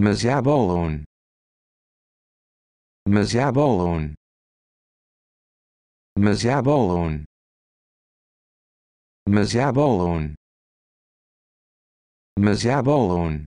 Mezyabolon. Mezyabolon. Mezyabolon. Mezyabolon. Mezyabolon.